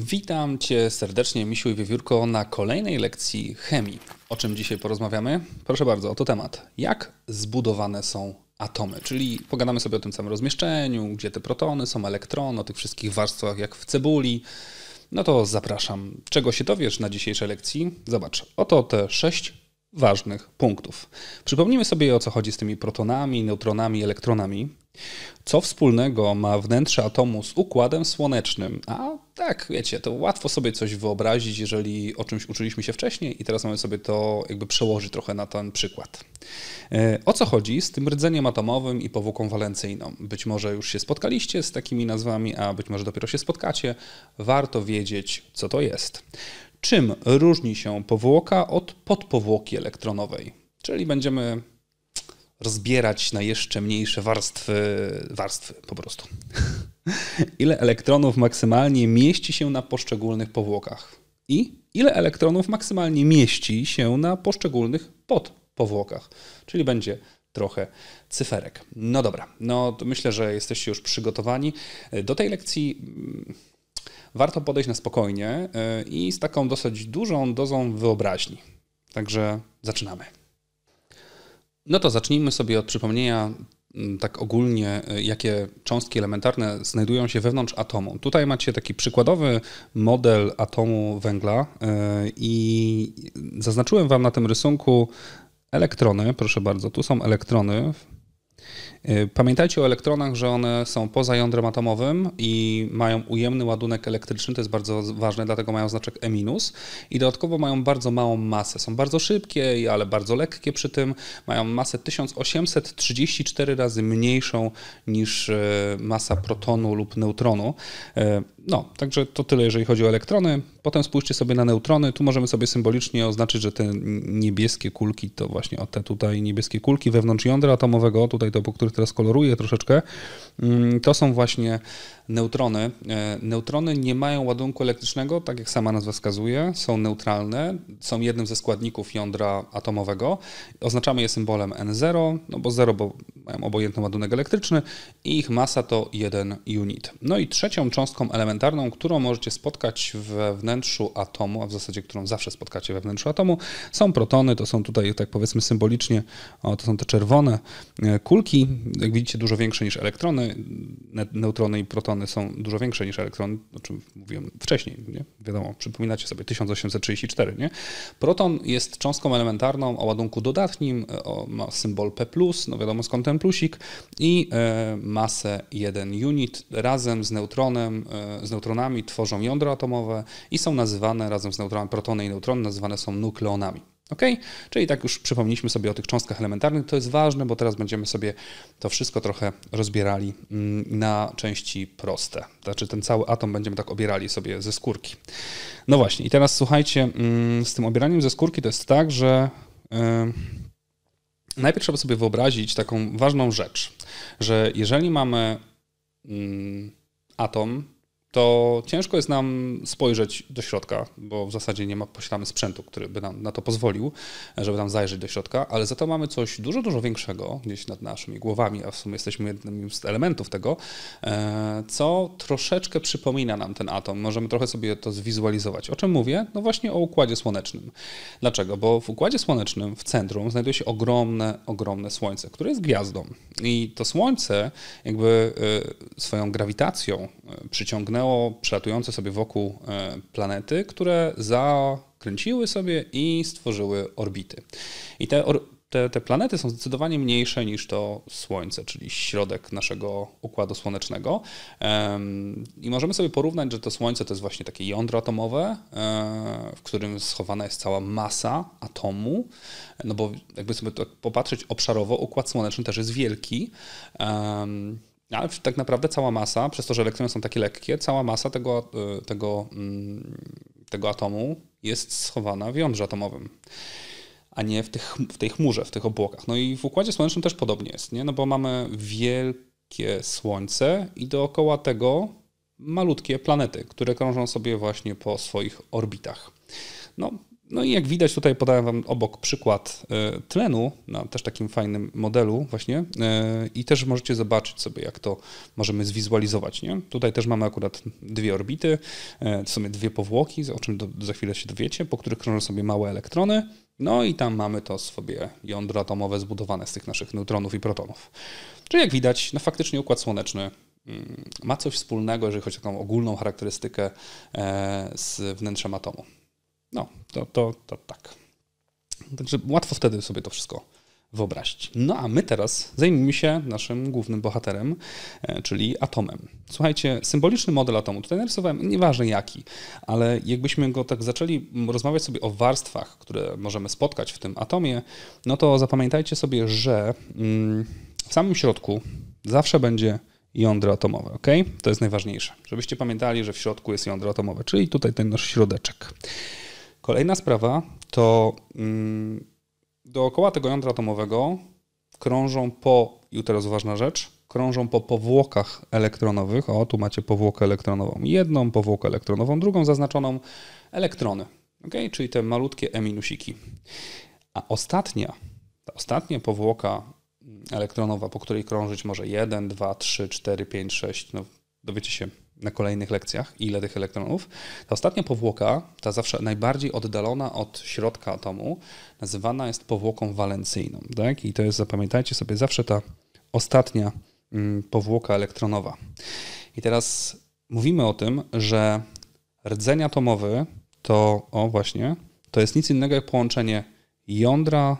Witam Cię serdecznie, Misiu i Wiewiórko, na kolejnej lekcji chemii. O czym dzisiaj porozmawiamy? Proszę bardzo, oto temat. Jak zbudowane są atomy? Czyli pogadamy sobie o tym samym rozmieszczeniu, gdzie te protony są, elektrony, o tych wszystkich warstwach jak w cebuli. No to zapraszam. Czego się dowiesz na dzisiejszej lekcji? Zobacz, oto te sześć ważnych punktów. Przypomnijmy sobie o co chodzi z tymi protonami, neutronami, elektronami. Co wspólnego ma wnętrze atomu z układem słonecznym? A tak, wiecie, to łatwo sobie coś wyobrazić, jeżeli o czymś uczyliśmy się wcześniej i teraz mamy sobie to jakby przełożyć trochę na ten przykład. E, o co chodzi z tym rdzeniem atomowym i powłoką walencyjną? Być może już się spotkaliście z takimi nazwami, a być może dopiero się spotkacie. Warto wiedzieć, co to jest czym różni się powłoka od podpowłoki elektronowej. Czyli będziemy rozbierać na jeszcze mniejsze warstwy, warstwy po prostu. ile elektronów maksymalnie mieści się na poszczególnych powłokach i ile elektronów maksymalnie mieści się na poszczególnych podpowłokach. Czyli będzie trochę cyferek. No dobra, no myślę, że jesteście już przygotowani. Do tej lekcji mm, warto podejść na spokojnie e, i z taką dosyć dużą dozą wyobraźni. Także zaczynamy. No to zacznijmy sobie od przypomnienia mm, tak ogólnie, e, jakie cząstki elementarne znajdują się wewnątrz atomu. Tutaj macie taki przykładowy model atomu węgla e, i zaznaczyłem Wam na tym rysunku elektrony, proszę bardzo, tu są elektrony E, pamiętajcie o elektronach, że one są poza jądrem atomowym i mają ujemny ładunek elektryczny, to jest bardzo ważne, dlatego mają znaczek E- i dodatkowo mają bardzo małą masę. Są bardzo szybkie, ale bardzo lekkie przy tym. Mają masę 1834 razy mniejszą niż e, masa protonu lub neutronu. E, no, także to tyle, jeżeli chodzi o elektrony. Potem spójrzcie sobie na neutrony. Tu możemy sobie symbolicznie oznaczyć, że te niebieskie kulki to właśnie o te tutaj niebieskie kulki wewnątrz jądra atomowego, tutaj to, po których teraz koloruję troszeczkę, mm, to są właśnie neutrony. E, neutrony nie mają ładunku elektrycznego, tak jak sama nazwa wskazuje, są neutralne, są jednym ze składników jądra atomowego. Oznaczamy je symbolem N0, no bo 0, bo mają obojętny ładunek elektryczny i ich masa to 1 unit. No i trzecią cząstką elementarną, którą możecie spotkać we wnętrzu atomu, a w zasadzie którą zawsze spotkacie we wnętrzu atomu, są protony, to są tutaj tak powiedzmy symbolicznie, o, to są te czerwone e, kulki, jak widzicie dużo większe niż elektrony, neutrony i protony elektrony są dużo większe niż elektrony, o czym mówiłem wcześniej, nie? wiadomo, przypominacie sobie 1834, nie? Proton jest cząstką elementarną o ładunku dodatnim, o, ma symbol P+, no wiadomo skąd ten plusik i e, masę 1 unit razem z neutronem, e, z neutronami tworzą jądra atomowe i są nazywane razem z neutronami, protony i neutrony nazywane są nukleonami. Ok? Czyli tak już przypomnieliśmy sobie o tych cząstkach elementarnych. To jest ważne, bo teraz będziemy sobie to wszystko trochę rozbierali mm, na części proste. Znaczy ten cały atom będziemy tak obierali sobie ze skórki. No właśnie, i teraz słuchajcie, mm, z tym obieraniem ze skórki to jest tak, że najpierw trzeba sobie wyobrazić taką ważną rzecz, że jeżeli mamy mm, atom, to ciężko jest nam spojrzeć do środka, bo w zasadzie nie ma, posiadamy sprzętu, który by nam na to pozwolił, żeby nam zajrzeć do środka, ale za to mamy coś dużo, dużo większego gdzieś nad naszymi głowami, a w sumie jesteśmy jednym z elementów tego, e, co troszeczkę przypomina nam ten atom. Możemy trochę sobie to zwizualizować. O czym mówię? No właśnie o Układzie Słonecznym. Dlaczego? Bo w Układzie Słonecznym w centrum znajduje się ogromne, ogromne Słońce, które jest gwiazdą. I to Słońce jakby e, swoją grawitacją e, przyciągnęło neo przelatujące sobie wokół e, planety, które zakręciły sobie i stworzyły orbity. I te, or te, te planety są zdecydowanie mniejsze niż to Słońce, czyli środek naszego układu słonecznego. I możemy sobie porównać, że to Słońce to jest właśnie takie jądro atomowe, e, w którym schowana jest cała masa atomu. No bo jakby sobie to tak popatrzeć obszarowo, układ słoneczny też jest wielki. Ale tak naprawdę cała masa, przez to, że elektrony są takie lekkie, cała masa tego, e, tego, mm, tego atomu jest schowana w jądrze atomowym, a nie w, tych, w tej chmurze, w tych obłokach. No i w Układzie Słonecznym też podobnie jest, nie? No bo mamy wielkie Słońce i dookoła tego malutkie planety, które krążą sobie właśnie po swoich orbitach. No, no i jak widać, tutaj podałem Wam obok przykład e, tlenu, na też takim fajnym modelu właśnie e, i też możecie zobaczyć sobie, jak to możemy zwizualizować. Nie? Tutaj też mamy akurat dwie orbity, e, w sumie dwie powłoki, o czym do, za chwilę się dowiecie, po których krążą sobie małe elektrony, no i tam mamy to sobie jądro atomowe zbudowane z tych naszych neutronów i protonów. Czyli jak widać, no faktycznie Układ Słoneczny mm, ma coś wspólnego, jeżeli chodzi o taką ogólną charakterystykę z wnętrzem atomu. No, to, to, to tak. Także łatwo wtedy sobie to wszystko wyobrazić. No a my teraz zajmijmy się naszym głównym bohaterem, e, czyli atomem. Słuchajcie, symboliczny model atomu, tutaj narysowałem, nieważne jaki, ale jakbyśmy go tak zaczęli rozmawiać sobie o warstwach, które możemy spotkać w tym atomie, no to zapamiętajcie sobie, że mm, w samym środku zawsze będzie jądro atomowe, ok? To jest najważniejsze, żebyście pamiętali, że w środku jest jądro atomowe, czyli tutaj ten nasz środeczek. Kolejna sprawa to mm, dookoła tego jądra atomowego krążą po, i teraz ważna rzecz, krążą po powłokach elektronowych. O, tu macie powłokę elektronową jedną, powłokę elektronową drugą zaznaczoną, elektrony, okay? czyli te malutkie e-minusiki. A ostatnia, ta ostatnia powłoka mm, elektronowa, po której krążyć może 1, 2, 3, 4, 5, 6, no dowiecie się na kolejnych lekcjach, ile tych elektronów. Ta ostatnia powłoka, ta zawsze najbardziej oddalona od środka atomu, nazywana jest powłoką walencyjną. Tak? I to jest, zapamiętajcie sobie, zawsze ta ostatnia mm, powłoka elektronowa. I teraz mówimy o tym, że rdzeń atomowy to, o właśnie, to jest nic innego jak połączenie jądra,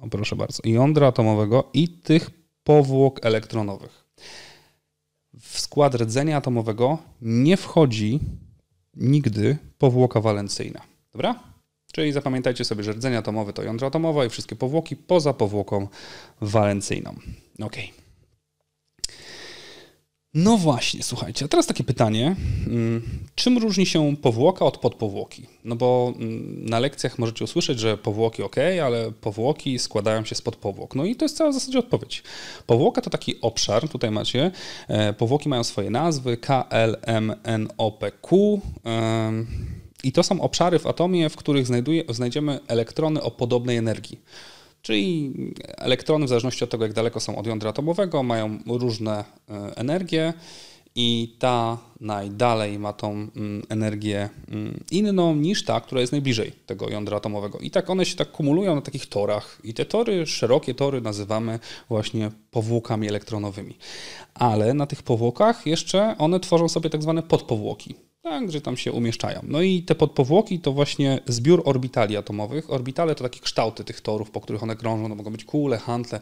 o proszę bardzo, jądra atomowego i tych powłok elektronowych w skład rdzenia atomowego nie wchodzi nigdy powłoka walencyjna. Dobra? Czyli zapamiętajcie sobie, że rdzenie atomowe to jądro atomowe i wszystkie powłoki poza powłoką walencyjną. Okej. Okay. No właśnie, słuchajcie, a teraz takie pytanie. Mm, czym różni się powłoka od podpowłoki? No bo mm, na lekcjach możecie usłyszeć, że powłoki ok, ale powłoki składają się z podpowłok. No i to jest cała w zasadzie odpowiedź. Powłoka to taki obszar, tutaj macie. E, powłoki mają swoje nazwy K, L, M, N, O, P, Q. I to są obszary w atomie, w których znajduje, znajdziemy elektrony o podobnej energii. Czyli elektrony, w zależności od tego, jak daleko są od jądra atomowego, mają różne e, energie i ta najdalej ma tą mm, energię mm, inną niż ta, która jest najbliżej tego jądra atomowego. I tak one się tak kumulują na takich torach. I te tory, szerokie tory, nazywamy właśnie powłokami elektronowymi. Ale na tych powłokach jeszcze one tworzą sobie tak zwane podpowłoki tak, że tam się umieszczają. No i te podpowłoki to właśnie zbiór orbitali atomowych. Orbitale to takie kształty tych torów, po których one krążą. To mogą być kule, hantle.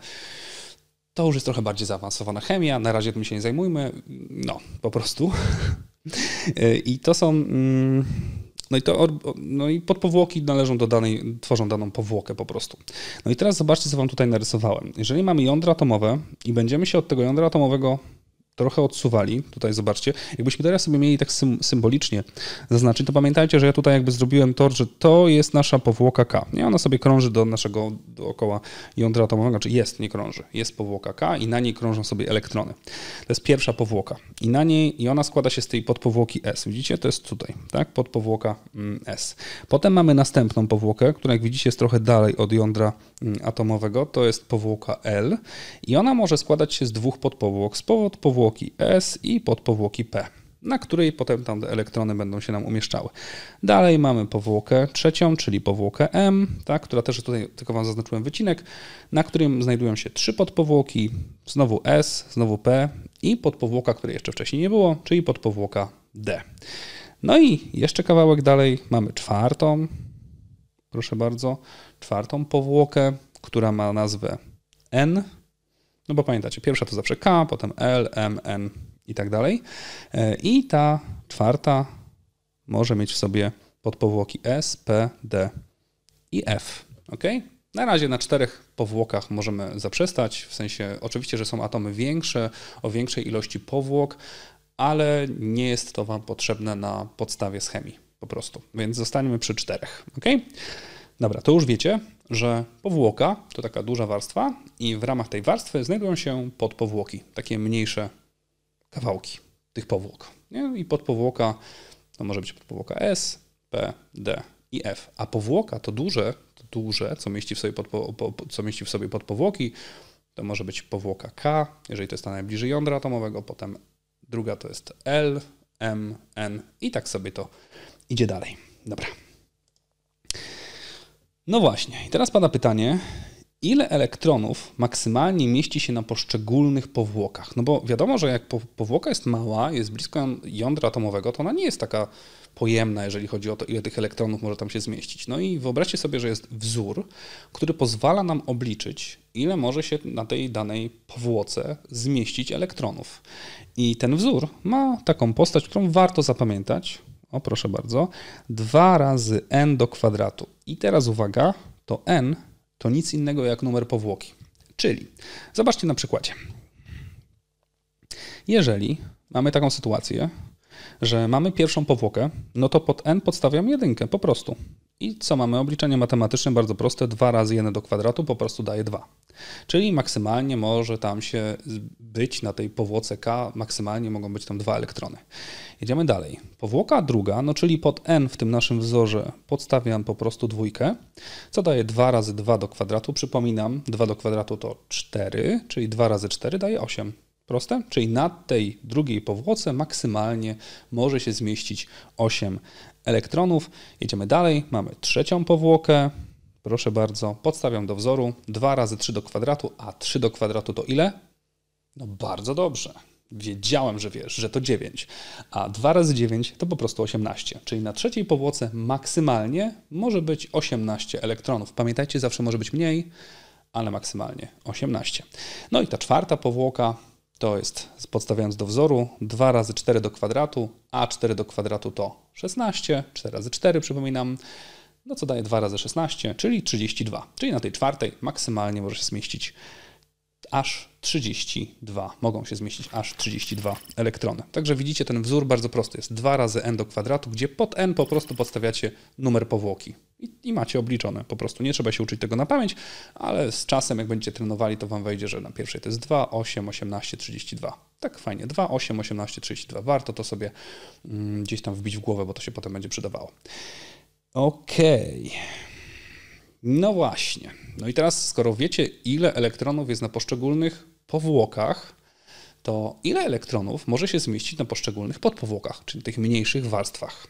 To już jest trochę bardziej zaawansowana chemia. Na razie tym się nie zajmujmy. No, po prostu. I to są... Mm, no i, to, no i podpowłoki należą do danej, tworzą daną powłokę po prostu. No i teraz zobaczcie, co wam tutaj narysowałem. Jeżeli mamy jądra atomowe i będziemy się od tego jądra atomowego trochę odsuwali. Tutaj zobaczcie. Jakbyśmy teraz sobie mieli tak symbolicznie zaznaczyć, to pamiętajcie, że ja tutaj jakby zrobiłem tor, że to jest nasza powłoka K. Nie? Ona sobie krąży do naszego dookoła jądra atomowego, znaczy jest, nie krąży. Jest powłoka K i na niej krążą sobie elektrony. To jest pierwsza powłoka. I na niej, i ona składa się z tej podpowłoki S. Widzicie? To jest tutaj, tak? Podpowłoka mm, S. Potem mamy następną powłokę, która jak widzicie jest trochę dalej od jądra mm, atomowego. To jest powłoka L i ona może składać się z dwóch podpowłok. Z powłok podpowłoki S i podpowłoki P, na której potem tam elektrony będą się nam umieszczały. Dalej mamy powłokę trzecią, czyli powłokę M, tak, która też tutaj tylko Wam zaznaczyłem wycinek, na którym znajdują się trzy podpowłoki, znowu S, znowu P i podpowłoka, której jeszcze wcześniej nie było, czyli podpowłoka D. No i jeszcze kawałek dalej mamy czwartą, proszę bardzo, czwartą powłokę, która ma nazwę N, no bo pamiętacie, pierwsza to zawsze K, potem L, M, N i tak dalej. E, I ta czwarta może mieć w sobie podpowłoki S, P, D i F. Ok? Na razie na czterech powłokach możemy zaprzestać, w sensie oczywiście, że są atomy większe, o większej ilości powłok, ale nie jest to Wam potrzebne na podstawie schemii po prostu, więc zostaniemy przy czterech. ok? Dobra, to już wiecie, że powłoka to taka duża warstwa i w ramach tej warstwy znajdują się podpowłoki, takie mniejsze kawałki tych powłok. Nie? I podpowłoka to może być podpowłoka S, P, D i F. A powłoka to duże, to duże, co mieści w sobie, podpo, po, co mieści w sobie podpowłoki, to może być powłoka K, jeżeli to jest ta najbliżej jądra atomowego, potem druga to jest L, M, N i tak sobie to idzie dalej. Dobra. No właśnie, i teraz pada pytanie, ile elektronów maksymalnie mieści się na poszczególnych powłokach? No bo wiadomo, że jak powłoka jest mała, jest blisko jądra atomowego, to ona nie jest taka pojemna, jeżeli chodzi o to, ile tych elektronów może tam się zmieścić. No i wyobraźcie sobie, że jest wzór, który pozwala nam obliczyć, ile może się na tej danej powłoce zmieścić elektronów. I ten wzór ma taką postać, którą warto zapamiętać, o, proszę bardzo. 2 razy n do kwadratu. I teraz uwaga, to n to nic innego jak numer powłoki. Czyli, zobaczcie na przykładzie. Jeżeli mamy taką sytuację, że mamy pierwszą powłokę, no to pod n podstawiam jedynkę, po prostu. I co mamy? Obliczenie matematyczne bardzo proste. 2 razy 1 do kwadratu po prostu daje 2. Czyli maksymalnie może tam się być na tej powłoce K, maksymalnie mogą być tam 2 elektrony. Jedziemy dalej. Powłoka druga, no czyli pod N w tym naszym wzorze podstawiam po prostu dwójkę, co daje 2 razy 2 do kwadratu. Przypominam, 2 do kwadratu to 4, czyli 2 razy 4 daje 8. Proste? Czyli na tej drugiej powłoce maksymalnie może się zmieścić 8 elektronów. Jedziemy dalej, mamy trzecią powłokę. Proszę bardzo, podstawiam do wzoru 2 razy 3 do kwadratu, a 3 do kwadratu to ile? No bardzo dobrze. Wiedziałem, że wiesz, że to 9, a 2 razy 9 to po prostu 18, czyli na trzeciej powłoce maksymalnie może być 18 elektronów. Pamiętajcie, zawsze może być mniej, ale maksymalnie 18. No i ta czwarta powłoka to jest, podstawiając do wzoru, 2 razy 4 do kwadratu, a 4 do kwadratu to 16, 4 razy 4 przypominam, no co daje 2 razy 16, czyli 32. Czyli na tej czwartej maksymalnie może się zmieścić aż 32, mogą się zmieścić aż 32 elektrony. Także widzicie, ten wzór bardzo prosty jest 2 razy n do kwadratu, gdzie pod n po prostu podstawiacie numer powłoki. I, I, macie obliczone po prostu. Nie trzeba się uczyć tego na pamięć, ale z czasem, jak będziecie trenowali, to wam wejdzie, że na pierwszej to jest 2, 8, 18, 32. Tak fajnie, 2, 8, 18, 32. Warto to sobie mm, gdzieś tam wbić w głowę, bo to się potem będzie przydawało. Okej. Okay. No właśnie. No i teraz, skoro wiecie, ile elektronów jest na poszczególnych powłokach, to ile elektronów może się zmieścić na poszczególnych podpowłokach, czyli tych mniejszych warstwach.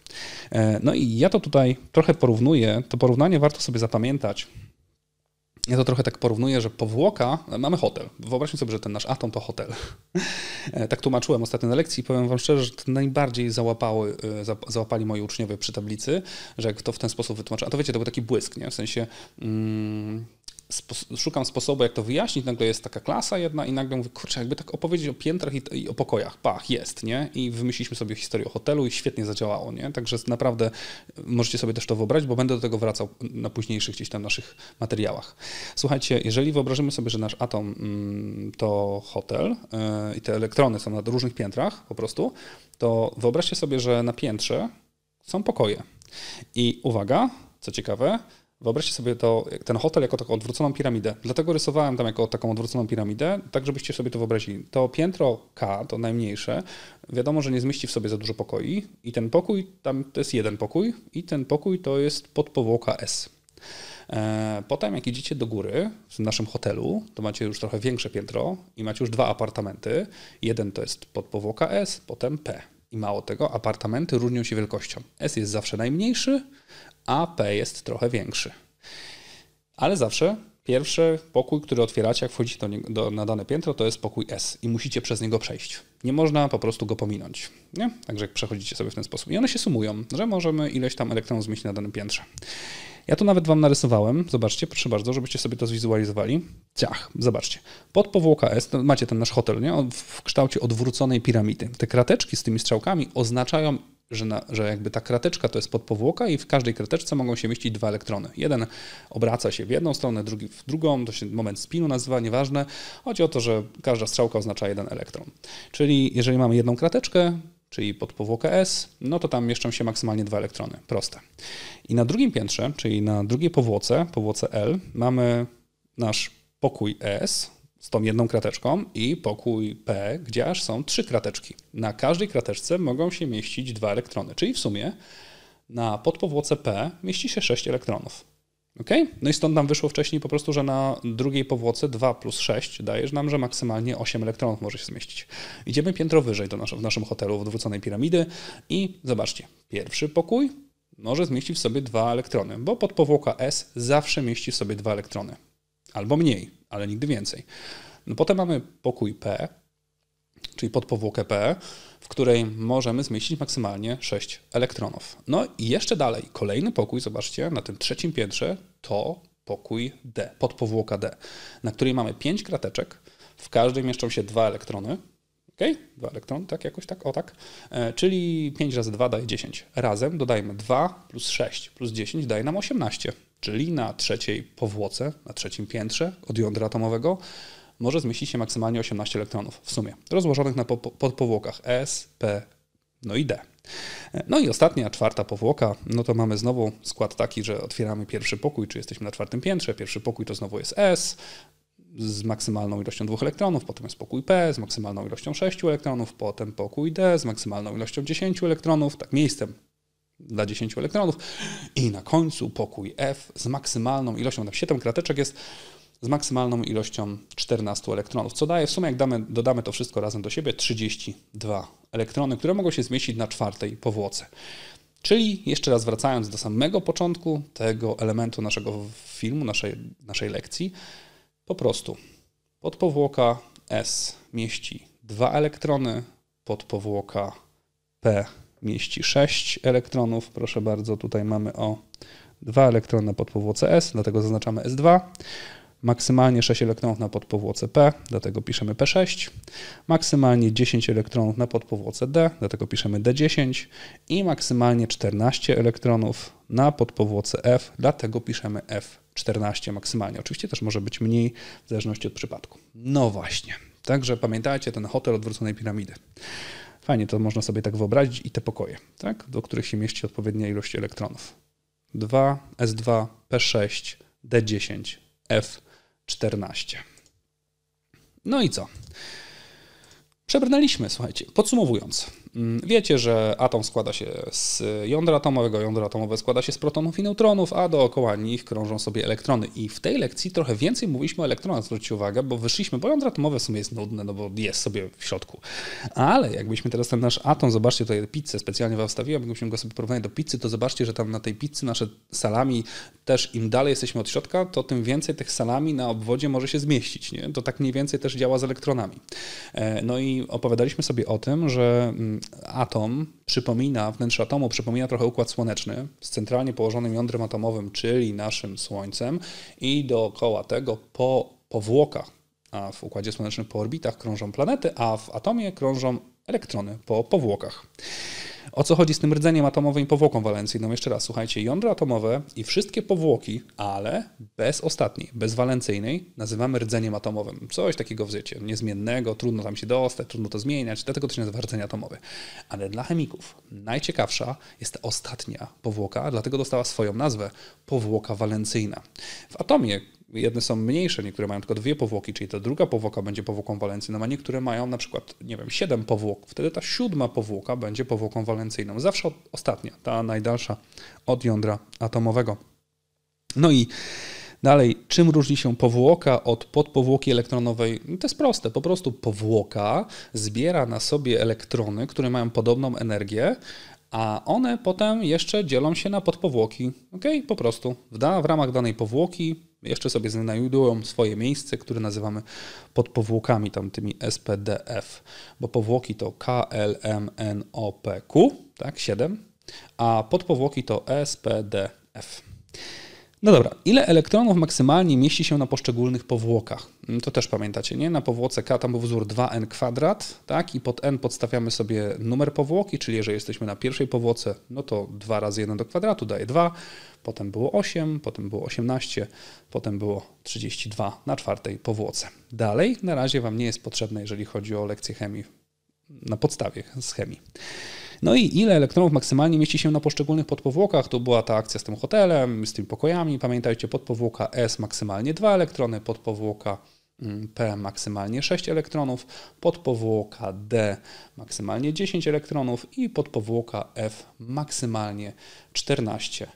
E, no i ja to tutaj trochę porównuję, to porównanie warto sobie zapamiętać. Ja to trochę tak porównuję, że powłoka, mamy hotel. Wyobraźmy sobie, że ten nasz atom to hotel. E, tak tłumaczyłem ostatnio na lekcji i powiem Wam szczerze, że to najbardziej załapały, e, załapali moi uczniowie przy tablicy, że jak to w ten sposób wytłumaczy. A to wiecie, to był taki błysk, nie? W sensie... Mm, szukam sposobu, jak to wyjaśnić, nagle jest taka klasa jedna i nagle mówię, kurczę, jakby tak opowiedzieć o piętrach i, i o pokojach. Pach, jest, nie? I wymyśliliśmy sobie historię o hotelu i świetnie zadziałało, nie? Także naprawdę e, możecie sobie też to wyobrazić, bo będę do tego wracał na późniejszych gdzieś tam naszych materiałach. Słuchajcie, jeżeli wyobrażymy sobie, że nasz atom mm, to hotel yy, i te elektrony są na różnych piętrach po prostu, to wyobraźcie sobie, że na piętrze są pokoje. I uwaga, co ciekawe, Wyobraźcie sobie to, ten hotel jako taką odwróconą piramidę. Dlatego rysowałem tam jako taką odwróconą piramidę, tak żebyście sobie to wyobrazili. To piętro K, to najmniejsze, wiadomo, że nie zmieści w sobie za dużo pokoi i ten pokój, tam to jest jeden pokój i ten pokój to jest podpowłoka S. E, potem jak idziecie do góry w naszym hotelu, to macie już trochę większe piętro i macie już dwa apartamenty. Jeden to jest podpowłoka S, potem P. I mało tego, apartamenty różnią się wielkością. S jest zawsze najmniejszy, a P jest trochę większy. Ale zawsze pierwszy pokój, który otwieracie, jak wchodzicie do, do na dane piętro, to jest pokój S i musicie przez niego przejść. Nie można po prostu go pominąć. Nie? Także jak przechodzicie sobie w ten sposób. I one się sumują, że możemy ileś tam elektronów zmieścić na danym piętrze. Ja to nawet wam narysowałem. Zobaczcie, proszę bardzo, żebyście sobie to zwizualizowali. Ciach, zobaczcie. Pod powłoka S macie ten nasz hotel, nie? w kształcie odwróconej piramidy. Te krateczki z tymi strzałkami oznaczają że, na, że jakby ta krateczka to jest podpowłoka i w każdej krateczce mogą się mieścić dwa elektrony. Jeden obraca się w jedną stronę, drugi w drugą, to się moment spinu nazywa, nieważne. Chodzi o to, że każda strzałka oznacza jeden elektron. Czyli jeżeli mamy jedną krateczkę, czyli pod powłokę S, no to tam mieszczą się maksymalnie dwa elektrony. Proste. I na drugim piętrze, czyli na drugiej powłoce, powłoce L, mamy nasz pokój S z tą jedną krateczką i pokój P, gdzie aż są trzy krateczki. Na każdej krateczce mogą się mieścić dwa elektrony, czyli w sumie na podpowłoce P mieści się sześć elektronów. Okay? No i stąd nam wyszło wcześniej po prostu, że na drugiej powłoce 2 plus 6 dajesz nam, że maksymalnie 8 elektronów może się zmieścić. Idziemy piętro wyżej do nasz, w naszym hotelu w odwróconej piramidy i zobaczcie, pierwszy pokój może zmieścić w sobie dwa elektrony, bo podpowłoka S zawsze mieści w sobie dwa elektrony. Albo mniej, ale nigdy więcej. No potem mamy pokój P, czyli podpowłokę P, w której możemy zmieścić maksymalnie 6 elektronów. No i jeszcze dalej, kolejny pokój, zobaczcie, na tym trzecim piętrze to pokój D, podpowłoka D, na której mamy 5 krateczek, w każdej mieszczą się 2 elektrony, OK? 2 elektrony, tak jakoś tak, o tak. E, czyli 5 razy 2 daje 10. Razem dodajmy 2 plus 6 plus 10 daje nam 18. Czyli na trzeciej powłoce, na trzecim piętrze od jądra atomowego może zmieścić się maksymalnie 18 elektronów w sumie, rozłożonych na podpowłokach S, P, no i D. No i ostatnia, czwarta powłoka, no to mamy znowu skład taki, że otwieramy pierwszy pokój, czy jesteśmy na czwartym piętrze, pierwszy pokój to znowu jest S, z maksymalną ilością dwóch elektronów, potem jest pokój P z maksymalną ilością sześciu elektronów, potem pokój D z maksymalną ilością dziesięciu elektronów, tak miejscem dla 10 elektronów i na końcu pokój F z maksymalną ilością, tam siedem krateczek jest, z maksymalną ilością 14 elektronów, co daje w sumie, jak damy, dodamy to wszystko razem do siebie, 32 elektrony, które mogą się zmieścić na czwartej powłoce. Czyli jeszcze raz wracając do samego początku tego elementu naszego filmu, naszej, naszej lekcji, po prostu podpowłoka S mieści 2 elektrony, podpowłoka P mieści 6 elektronów. Proszę bardzo, tutaj mamy o 2 elektrony pod powłoce S, dlatego zaznaczamy S2 maksymalnie 6 elektronów na podpowłoce P, dlatego piszemy P6, maksymalnie 10 elektronów na podpowłoce D, dlatego piszemy D10 i maksymalnie 14 elektronów na podpowłoce F, dlatego piszemy F14 maksymalnie. Oczywiście też może być mniej w zależności od przypadku. No właśnie. Także pamiętajcie ten hotel odwróconej piramidy. Fajnie to można sobie tak wyobrazić i te pokoje, tak, do których się mieści odpowiednia ilość elektronów. 2, S2, P6, D10, F 14. No i co? Przebrnęliśmy, słuchajcie. Podsumowując, Mm, wiecie, że atom składa się z jądra atomowego, jądro atomowe składa się z protonów i neutronów, a dookoła nich krążą sobie elektrony. I w tej lekcji trochę więcej mówiliśmy o elektronach, zwróćcie uwagę, bo wyszliśmy, bo jądro atomowe w sumie jest nudne, no bo jest sobie w środku. Ale jakbyśmy teraz ten nasz atom, zobaczcie tutaj pizzę, specjalnie wam wstawiłem, jakbyśmy go sobie porównali do pizzy, to zobaczcie, że tam na tej pizzy nasze salami też im dalej jesteśmy od środka, to tym więcej tych salami na obwodzie może się zmieścić. Nie? To tak mniej więcej też działa z elektronami. E, no i opowiadaliśmy sobie o tym, że mm, atom przypomina, wnętrze atomu przypomina trochę układ słoneczny z centralnie położonym jądrem atomowym, czyli naszym Słońcem i dookoła tego po powłokach, a w Układzie Słonecznym po orbitach krążą planety, a w atomie krążą elektrony po powłokach. O co chodzi z tym rdzeniem atomowym i powłoką walencyjną? Jeszcze raz, słuchajcie, jądro atomowe i wszystkie powłoki, ale bez ostatniej, bez walencyjnej, nazywamy rdzeniem atomowym. Coś takiego w życiu, niezmiennego, trudno tam się dostać, trudno to zmieniać, dlatego to się nazywa rdzeń atomowy. Ale dla chemików najciekawsza jest ta ostatnia powłoka, dlatego dostała swoją nazwę, powłoka walencyjna. W atomie jedne są mniejsze, niektóre mają tylko dwie powłoki, czyli ta druga powłoka będzie powłoką walencyjną, a niektóre mają na przykład, nie wiem, siedem powłok. Wtedy ta siódma powłoka będzie powłoką walencyjną. Zawsze ostatnia, ta najdalsza od jądra atomowego. No i Dalej, czym różni się powłoka od podpowłoki elektronowej? No to jest proste. Po prostu powłoka zbiera na sobie elektrony, które mają podobną energię, a one potem jeszcze dzielą się na podpowłoki. Ok, po prostu. W, da, w ramach danej powłoki jeszcze sobie znajdują swoje miejsce, które nazywamy pod powłokami, tam tymi SPDF, bo powłoki to KLMNOPQ, tak, 7, a podpowłoki to SPDF. No dobra, ile elektronów maksymalnie mieści się na poszczególnych powłokach? Mm, to też pamiętacie, nie? Na powłoce K tam był wzór 2n kwadrat, tak? I pod n podstawiamy sobie numer powłoki, czyli jeżeli jesteśmy na pierwszej powłoce, no to 2 razy 1 do kwadratu daje 2, potem było 8, potem było 18, potem było 32 na czwartej powłoce. Dalej na razie Wam nie jest potrzebne, jeżeli chodzi o lekcję chemii na podstawie z chemii. No i ile elektronów maksymalnie mieści się na poszczególnych podpowłokach? To była ta akcja z tym hotelem, z tymi pokojami. Pamiętajcie, podpowłoka S maksymalnie 2 elektrony, podpowłoka mm, P maksymalnie 6 elektronów, podpowłoka D maksymalnie 10 elektronów i podpowłoka F maksymalnie 14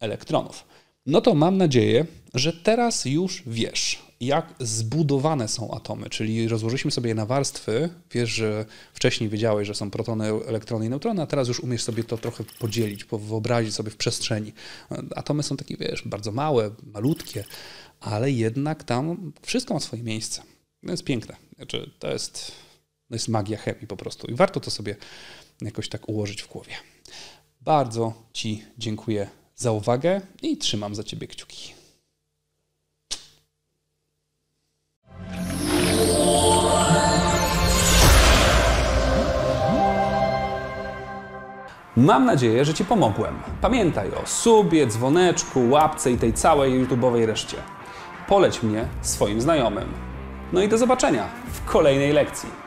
elektronów. No to mam nadzieję, że teraz już wiesz, jak zbudowane są atomy, czyli rozłożyliśmy sobie je na warstwy. Wiesz, że wcześniej wiedziałeś, że są protony, elektrony i neutrony, a teraz już umiesz sobie to trochę podzielić, wyobrazić sobie w przestrzeni. Atomy są takie, wiesz, bardzo małe, malutkie, ale jednak tam wszystko ma swoje miejsce. To no jest piękne. Znaczy, to jest, to jest magia chemii po prostu i warto to sobie jakoś tak ułożyć w głowie. Bardzo Ci dziękuję za uwagę i trzymam za Ciebie kciuki. Mam nadzieję, że Ci pomogłem. Pamiętaj o subie, dzwoneczku, łapce i tej całej YouTube'owej reszcie. Poleć mnie swoim znajomym. No i do zobaczenia w kolejnej lekcji.